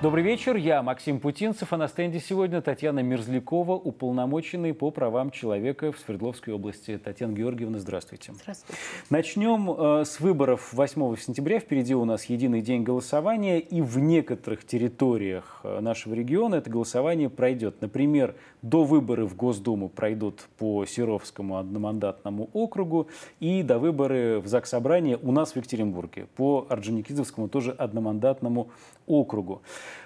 Добрый вечер, я Максим Путинцев, а на стенде сегодня Татьяна Мерзлякова, уполномоченный по правам человека в Свердловской области. Татьяна Георгиевна, здравствуйте. Здравствуйте. Начнем э, с выборов 8 сентября. Впереди у нас единый день голосования, и в некоторых территориях э, нашего региона это голосование пройдет. Например, до выборы в Госдуму пройдут по Серовскому одномандатному округу, и до выборы в ЗАГС у нас в Екатеринбурге по Орджоникидзевскому тоже одномандатному округу.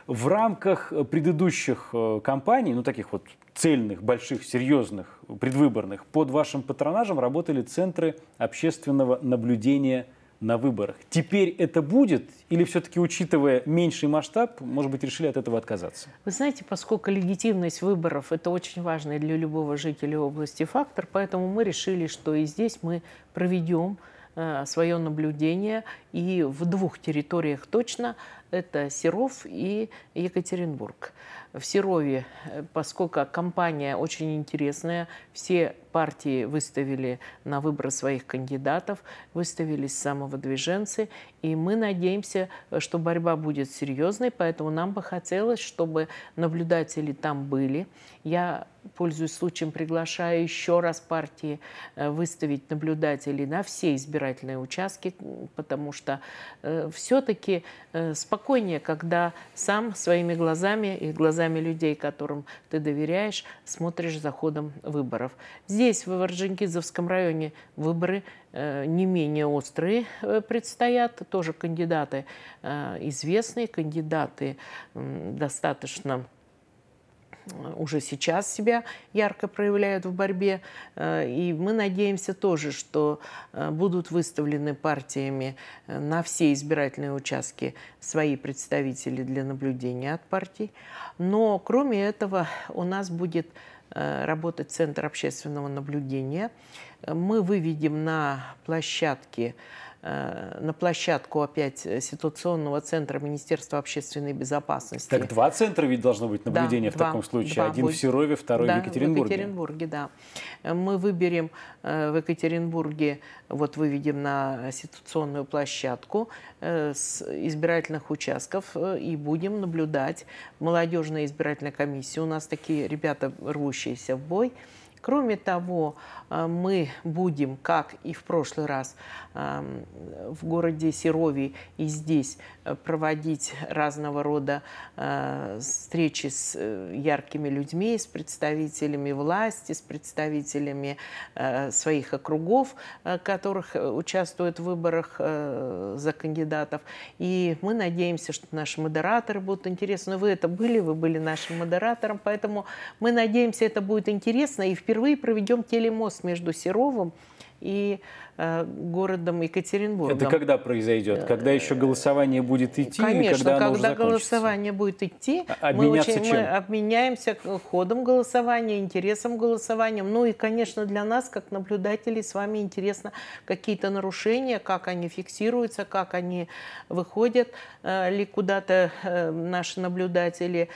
В рамках э, предыдущих э, кампаний, ну таких вот цельных, больших, серьезных, предвыборных, под вашим патронажем работали центры общественного наблюдения на выборах. Теперь это будет? Или все-таки, учитывая меньший масштаб, может быть, решили от этого отказаться? Вы знаете, поскольку легитимность выборов – это очень важный для любого жителя области фактор, поэтому мы решили, что и здесь мы проведем э, свое наблюдение и в двух территориях точно это Серов и Екатеринбург. В Серове, э, поскольку компания очень интересная, все партии выставили на выбор своих кандидатов, выставились самовыдвиженцы, и мы надеемся, что борьба будет серьезной, поэтому нам бы хотелось, чтобы наблюдатели там были. Я пользуюсь случаем, приглашаю еще раз партии э, выставить наблюдателей на все избирательные участки, потому что э, все-таки спокойно спокойнее, когда сам своими глазами и глазами людей, которым ты доверяешь, смотришь за ходом выборов. Здесь, в Орджоникидзевском районе, выборы э, не менее острые э, предстоят. Тоже кандидаты э, известные, кандидаты достаточно уже сейчас себя ярко проявляют в борьбе. Э, и мы надеемся тоже, что э, будут выставлены партиями э, на все избирательные участки свои представители для наблюдения от партий. Но кроме этого у нас будет работать Центр общественного наблюдения, мы выведем на площадке э, на площадку опять ситуационного центра Министерства общественной безопасности. Так два центра ведь должно быть наблюдения да, в два, таком случае. Два Один будет. в Серове, второй да, в Екатеринбурге. в Екатеринбурге, да. Мы выберем э, в Екатеринбурге, вот выведем на ситуационную площадку э, с избирательных участков и будем наблюдать молодежная избирательная комиссия. У нас такие ребята рвущиеся в бой. Кроме того, э, мы будем, как и в прошлый раз, э, в городе Серове и здесь э, проводить разного рода встречи с яркими людьми, с представителями власти, с представителями своих округов, которых участвуют в выборах за кандидатов. И мы надеемся, что наши модераторы будут интересны. Вы это были, вы были нашим модератором, поэтому мы надеемся, это будет интересно. И вперед впервые проведем телемост между Серовым и э, городом Екатеринбургом. Это когда произойдет? Э, когда еще голосование будет идти? Конечно, когда, когда голосование будет идти, а, мы, очень, чем? мы обменяемся ходом голосования, интересом голосования. Ну и, конечно, для нас, как наблюдателей, с вами интересно какие-то нарушения, как они фиксируются, как они выходят э, ли куда-то наши наблюдатели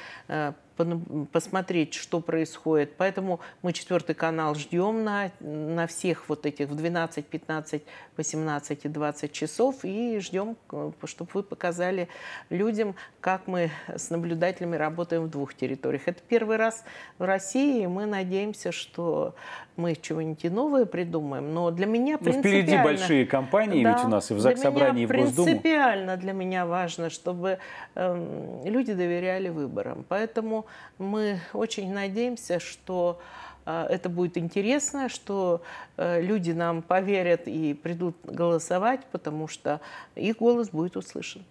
посмотреть, что происходит. Поэтому мы четвертый канал ждем на, на всех вот этих в 12, 15, 18 и 20 часов и ждем, э, чтобы вы показали людям, как мы с наблюдателями работаем в двух территориях. Это первый раз в России, и мы надеемся, что мы чего-нибудь новое придумаем. Но для меня ну, принципиально... Но впереди большие компании да, ведь у нас и в ЗАГС собрании, и в Госдуму. Принципиально для меня важно, чтобы э, люди доверяли выборам. Поэтому мы очень надеемся, что э, это будет интересно, что э, люди нам поверят и придут голосовать, потому что их голос будет услышан.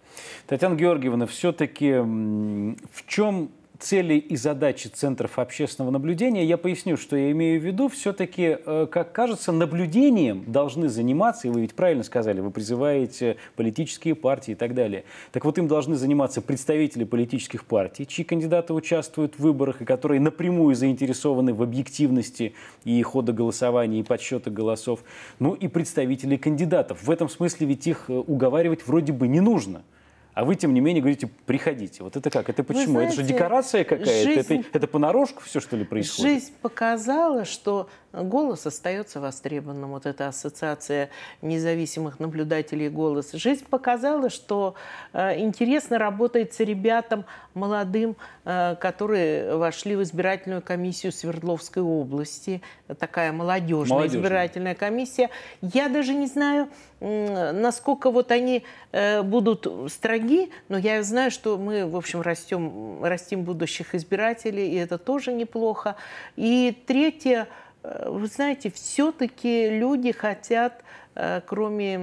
Татьяна Георгиевна, все-таки в чем цели и задачи центров общественного наблюдения, я поясню, что я имею в виду. Все-таки, э, как кажется, наблюдением должны заниматься, и вы ведь правильно сказали, вы призываете политические партии и так далее. Так вот, им должны заниматься представители политических партий, чьи кандидаты участвуют в выборах, и которые напрямую заинтересованы в объективности и хода голосования, и подсчета голосов. Ну и представители кандидатов. В этом смысле ведь их э, уговаривать вроде бы не нужно – а вы, тем не менее, говорите, приходите. Вот это как? Это почему? знаете, это же декорация какая-то? Жизнь... Это, это понарошку все, что ли, происходит? Жизнь показала, что голос остается востребованным. Вот эта ассоциация независимых наблюдателей «Голос». Жизнь показала, что э, интересно работает с ребятам молодым, э, которые вошли в избирательную комиссию Свердловской области. Такая молодежная, молодежная. избирательная комиссия. Я даже не знаю, насколько вот они э, будут строги, но я знаю, что мы, в общем, растем, растим будущих избирателей, и это тоже неплохо. И третье – Э, вы знаете, все-таки люди хотят, э, кроме,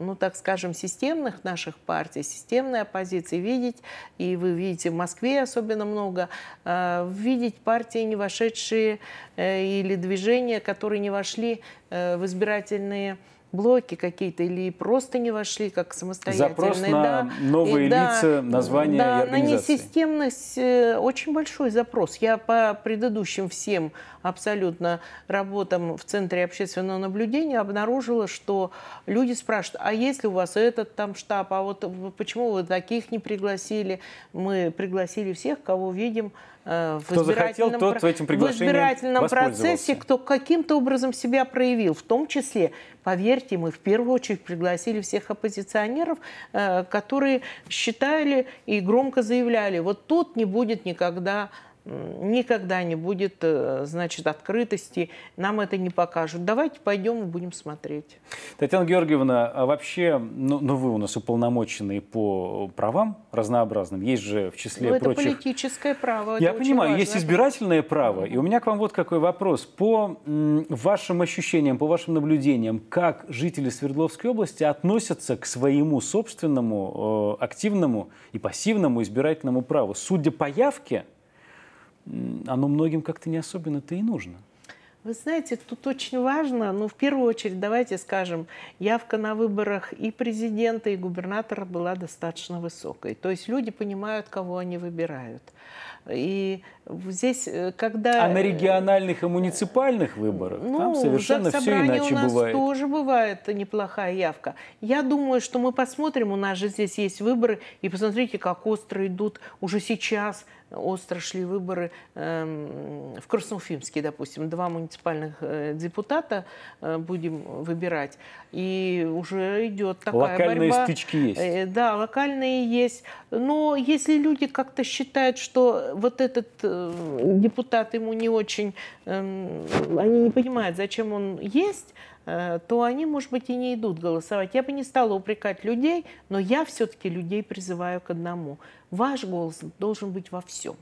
ну так скажем, системных наших партий, системной оппозиции, видеть, и вы видите в Москве особенно много, э, видеть партии, не вошедшие или движения, которые не вошли в избирательные блоки какие-то или просто не вошли как самостоятельные. Запрос на да. новые и, лица, да, названия да, и организации. на несистемность э, очень большой запрос. Я по предыдущим всем абсолютно работам в Центре общественного наблюдения обнаружила, что люди спрашивают, а если у вас этот там штаб, а вот почему вы таких не пригласили? Мы пригласили всех, кого видим, Э, в кто захотел, тот этим в избирательном процессе, кто каким-то образом себя проявил. В том числе, поверьте, мы в первую очередь пригласили всех оппозиционеров, э, которые считали и громко заявляли, вот тут не будет никогда никогда не будет, э, значит, открытости, нам это не покажут. Давайте пойдем и будем смотреть. Татьяна Георгиевна, а вообще, ну, ну вы у нас уполномоченные по правам разнообразным, есть же в числе ну, прочих... это политическое право. Я понимаю, важно. есть избирательное право, и у меня к вам вот какой вопрос. По вашим ощущениям, по вашим наблюдениям, как жители Свердловской области относятся к своему собственному э, активному и пассивному избирательному праву? Судя по явке, оно многим как-то не особенно-то и нужно. Вы знаете, тут очень важно, ну, в первую очередь, давайте скажем, явка на выборах и президента, и губернатора была достаточно высокой. То есть люди понимают, кого они выбирают. И здесь, э, когда... А на э, региональных и муниципальных выборах ну, там совершенно все иначе бывает. у нас бывает. тоже бывает неплохая явка. Я думаю, что мы посмотрим, у нас же здесь есть выборы, и посмотрите, как остро идут уже сейчас остро шли выборы эм, в Красноуфимске, допустим, два муниципальных э, депутата э, будем выбирать, и уже идет такая локальные борьба. Локальные стычки есть. Э, да, локальные есть. Но если люди как-то считают, что вот этот депутат ему не очень, эм, они не понимают, зачем он есть, Э, то они, может быть, и не идут голосовать. Я бы не стала упрекать людей, но я все-таки людей призываю к одному. Ваш голос должен быть во всем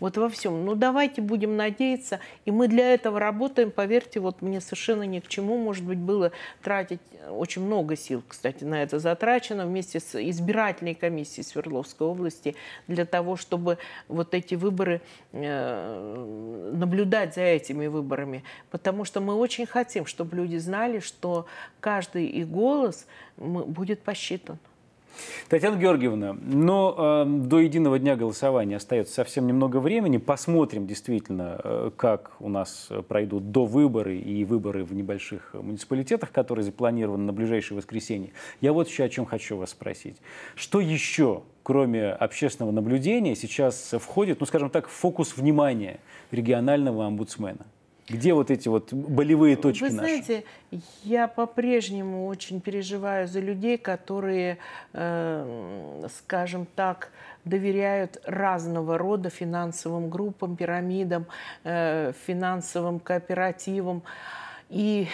вот во всем. Ну давайте будем надеяться, и мы для этого работаем, поверьте, вот мне совершенно ни к чему, может быть, было тратить э, очень много сил, кстати, на это затрачено вместе с избирательной комиссией Свердловской области для того, чтобы вот эти выборы, э, наблюдать за этими выборами, потому что мы очень хотим, чтобы люди знали, что каждый их голос будет посчитан. Татьяна Георгиевна, но э, до единого дня голосования остается совсем немного времени. Посмотрим действительно, э, как у нас э, пройдут до выборы и выборы в небольших э, муниципалитетах, которые запланированы на ближайшее воскресенье. Я вот еще о чем хочу вас спросить. Что еще, кроме общественного наблюдения, сейчас входит, ну, скажем так, в фокус внимания регионального омбудсмена? Где вот эти вот болевые точки Вы наши? знаете, я по-прежнему очень переживаю за людей, которые, э, скажем так, доверяют разного рода финансовым группам, пирамидам, э, финансовым кооперативам. И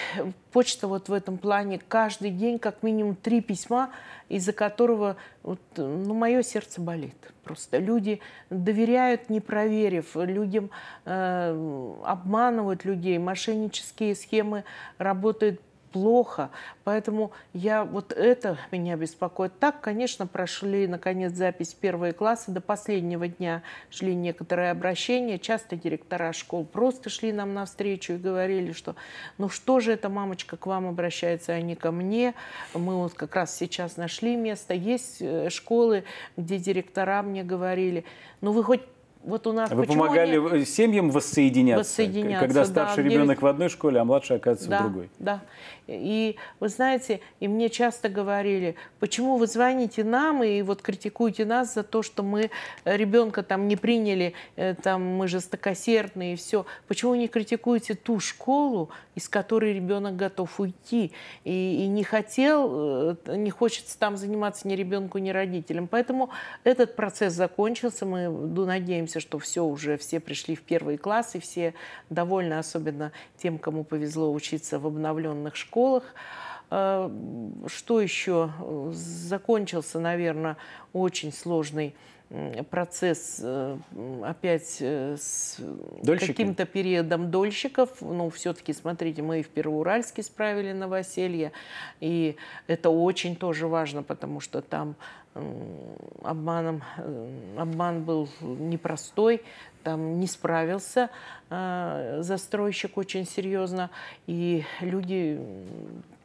почта вот в этом плане каждый день как минимум три письма, из-за которого вот, ну, мое сердце болит. Просто люди доверяют, не проверив, людям э, обманывают людей, мошеннические схемы работают плохо. Поэтому я вот это меня беспокоит. Так, конечно, прошли, наконец, запись первые классы. До последнего дня шли некоторые обращения. Часто директора школ просто шли нам навстречу и говорили, что ну что же это мамочка к вам обращается, а не ко мне. Мы вот как раз сейчас нашли место. Есть э, школы, где директора мне говорили, ну вы хоть вот у нас... Вы помогали они... семьям воссоединяться, воссоединяться когда старший ребенок ведь... в одной школе, а младший оказывается да, в другой. Да, и вы знаете, и мне часто говорили, почему вы звоните нам и вот критикуете нас за то, что мы э, ребенка там не приняли, э, там мы жестокосердные и все. Почему не критикуете ту школу, из которой ребенок готов уйти и, и не хотел, э, не хочется там заниматься ни ребенку, ни родителям. Поэтому этот процесс закончился, мы надеемся, надеемся, что все уже, все пришли в первые классы, все довольны, особенно тем, кому повезло учиться в обновленных школах. А, что еще? Э, закончился, наверное, очень сложный процесс э, опять э, с каким-то периодом дольщиков. Ну, все-таки, смотрите, мы и в Первоуральске справили новоселье, и это очень тоже важно, потому что там обманом, э, обман был непростой, там не справился застройщик очень серьезно, и люди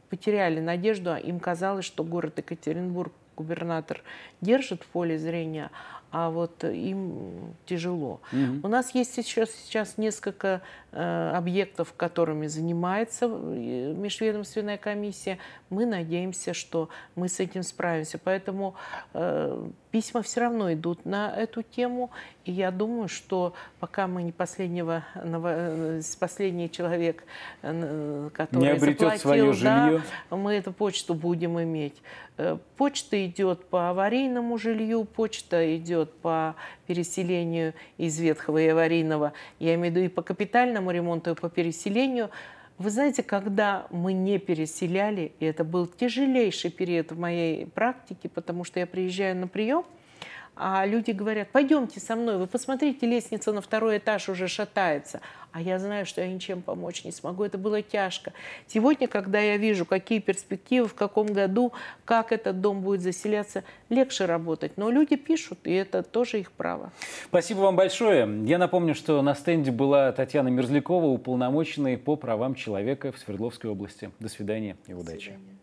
потеряли надежду, а им казалось, что город Екатеринбург губернатор держит в поле зрения, а вот э, им тяжело. Угу. У нас есть еще сейчас несколько э, объектов, которыми занимается э, межведомственная комиссия. Мы надеемся, что мы с этим справимся. Поэтому э, письма все равно идут на эту тему. И я думаю, что пока мы не последнего, э, последний человек, который не обретет заплатил, свое жилье. Да, мы эту почту будем иметь. Почта идет по аварийному жилью, почта идет идет по переселению из ветхого и аварийного, я имею в виду и по капитальному ремонту, и по переселению, вы знаете, когда мы не переселяли, и это был тяжелейший период в моей практике, потому что я приезжаю на прием – а люди говорят, пойдемте со мной, вы посмотрите, лестница на второй этаж уже шатается. А я знаю, что я ничем помочь не смогу. Это было тяжко. Сегодня, когда я вижу, какие перспективы, в каком году, как этот дом будет заселяться, легче работать. Но люди пишут, и это тоже их право. Спасибо вам большое. Я напомню, что на стенде была Татьяна Мерзлякова, уполномоченная по правам человека в Свердловской области. До свидания и удачи. До свидания.